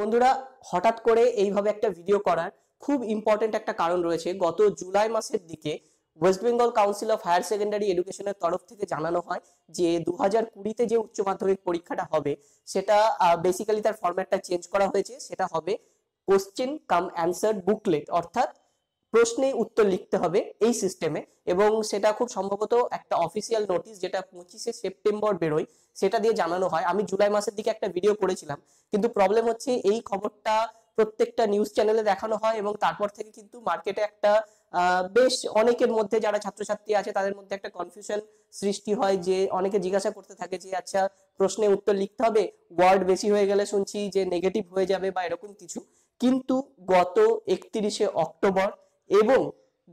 বন্ধুরা হঠাৎ করে এইভাবে একটা ভিডিও করার খুব ইম্পর্টেন্ট একটা কারণ রয়েছে গত জুলাই মাসের দিকে West Bengal council of higher secondary এডুকেশনের তরফ থেকে জানানো হয় যে দু হাজার কুড়িতে যে উচ্চ মাধ্যমিক পরীক্ষাটা হবে সেটা বেসিক্যালি তার ফরম্যাটটা চেঞ্জ করা হয়েছে সেটা হবে কোশ্চেন কাম অ্যান্সার বুকলেট অর্থাৎ প্রশ্নে উত্তর লিখতে হবে এই সিস্টেমে এবং সেটা খুব সম্ভবত একটা অফিসিয়াল নোটিশ যেটা পঁচিশে সেপ্টেম্বর বেরোয় সেটা দিয়ে জানানো হয় আমি জুলাই মাসের দিকে একটা ভিডিও করেছিলাম কিন্তু প্রবলেম হচ্ছে এই খবরটা প্রত্যেকটা নিউজ চ্যানেলে দেখানো হয় এবং তারপর থেকে কিন্তু মার্কেটে একটা বেশ অনেকের মধ্যে যারা ছাত্রছাত্রী আছে তাদের মধ্যে একটা কনফিউশন সৃষ্টি হয় যে অনেকে জিজ্ঞাসা করতে থাকে যে আচ্ছা প্রশ্নে উত্তর লিখতে হবে ওয়ার্ড বেশি হয়ে গেলে শুনছি যে নেগেটিভ হয়ে যাবে বা এরকম কিছু কিন্তু গত একত্রিশে অক্টোবর এবং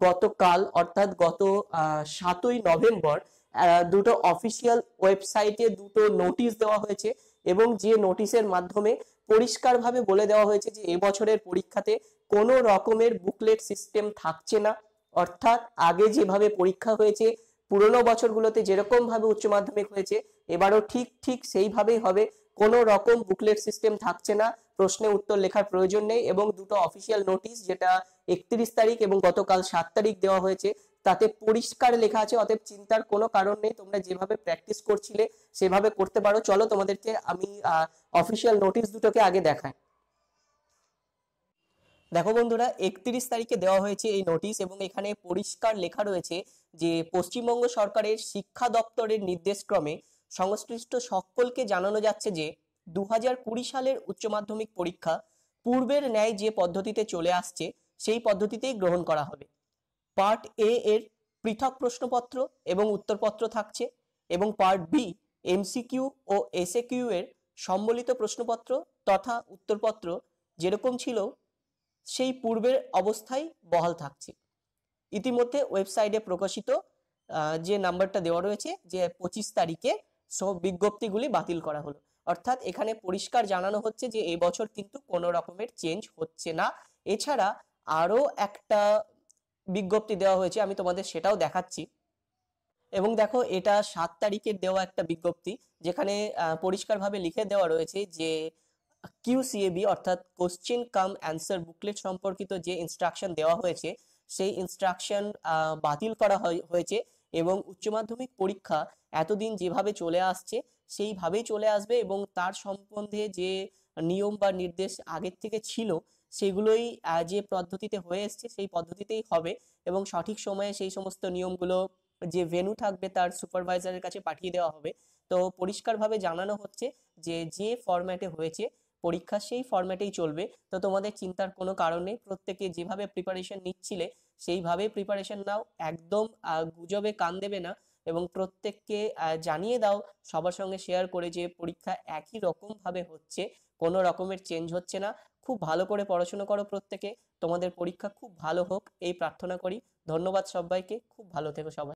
গতকাল অর্থাৎ গত সাতই নভেম্বর দুটো অফিসিয়াল ওয়েবসাইটে দুটো নোটিশ দেওয়া হয়েছে এবং যে নোটিশের মাধ্যমে পরিষ্কারভাবে বলে দেওয়া হয়েছে যে এবছরের পরীক্ষাতে কোনো রকমের বুকলেট সিস্টেম থাকছে না অর্থাৎ আগে যেভাবে পরীক্ষা হয়েছে পুরনো বছরগুলোতে যেরকমভাবে উচ্চ মাধ্যমিক হয়েছে এবারও ঠিক ঠিক সেইভাবেই হবে কোনো রকম বুকলেট সিস্টেম থাকছে না প্রশ্নে উত্তর লেখার প্রয়োজন নেই এবং দুটো অফিসিয়াল নোটিশ যেটা একত্রিশ তারিখ এবং গতকাল সাত তারিখ দেওয়া হয়েছে তাতে পরিষ্কার লেখা আছে অতএব চিন্তার কোনো কারণ নেই তোমরা যেভাবে প্র্যাকটিস করছিলে সেভাবে করতে পারো চলো তোমাদেরকে আমি অফিসিয়াল নোটিশ দুটোকে আগে দেখাই দেখো বন্ধুরা একত্রিশ তারিখে দেওয়া হয়েছে এই নোটিশ এবং এখানে পরিষ্কার লেখা রয়েছে যে পশ্চিমবঙ্গ সরকারের শিক্ষা দপ্তরের নির্দেশক্রমে সংশ্লিষ্ট সকলকে জানানো যাচ্ছে যে দু সালের উচ্চ মাধ্যমিক পরীক্ষা পূর্বের ন্যায় যে পদ্ধতিতে চলে আসছে সেই পদ্ধতিতেই গ্রহণ করা হবে পার্ট এ এর পৃথক প্রশ্নপত্র এবং উত্তরপত্র থাকছে এবং পার্ট বি এমসিকিউ ও এসএ কিউ এর সম্বলিত প্রশ্নপত্র তথা উত্তরপত্র যেরকম ছিল সেই পূর্বের অবস্থায় বহাল থাকছে ইতিমধ্যে ওয়েবসাইটে প্রকাশিত যে নাম্বারটা দেওয়া রয়েছে যে পঁচিশ তারিখে সব বিজ্ঞপ্তিগুলি বাতিল করা হলো অর্থাৎ এখানে পরিষ্কার জানানো হচ্ছে যে এবছর কিন্তু কোনো রকমের চেঞ্জ হচ্ছে না এছাড়া আরও একটা বিজ্ঞপ্তি দেওয়া হয়েছে আমি তোমাদের সেটাও দেখাচ্ছি এবং দেখো এটা সাত তারিখের দেওয়া একটা বিজ্ঞপ্তি যেখানে পরিষ্কারভাবে লিখে দেওয়া রয়েছে যে কিউসিএবি অর্থাৎ কোশ্চেন কাম অ্যান্সার বুকলেট সম্পর্কিত যে ইনস্ট্রাকশন দেওয়া হয়েছে সেই ইনস্ট্রাকশন বাতিল করা হয়েছে এবং উচ্চ মাধ্যমিক পরীক্ষা এতদিন যেভাবে চলে আসছে সেইভাবেই চলে আসবে এবং তার সম্বন্ধে যে নিয়ম বা নির্দেশ আগের থেকে ছিল সেগুলোই যে পদ্ধতিতে হয়ে এসছে সেই পদ্ধতিতেই হবে এবং সঠিক সময়ে সেই সমস্ত নিয়মগুলো যে ভেনু থাকবে তার সুপারভাইজারের কাছে পাঠিয়ে দেওয়া হবে তো পরিষ্কারভাবে জানানো হচ্ছে যে যে ফরম্যাটে হয়েছে পরীক্ষা সেই ফর্ম্যাটেই চলবে তো তোমাদের চিন্তার কোনো কারণে প্রত্যেকে যেভাবে প্রিপারেশন নিচ্ছিলে সেইভাবে প্রিপারেশন নাও একদম গুজবে কান দেবে না এবং প্রত্যেককে জানিয়ে দাও সবার সঙ্গে শেয়ার করে যে পরীক্ষা একই রকমভাবে হচ্ছে কোনো রকমের চেঞ্জ হচ্ছে না খুব ভালো করে পড়াশুনো করো প্রত্যেকে তোমাদের পরীক্ষা খুব ভালো হোক এই প্রার্থনা করি ধন্যবাদ সবাইকে খুব ভালো থেকো সবাই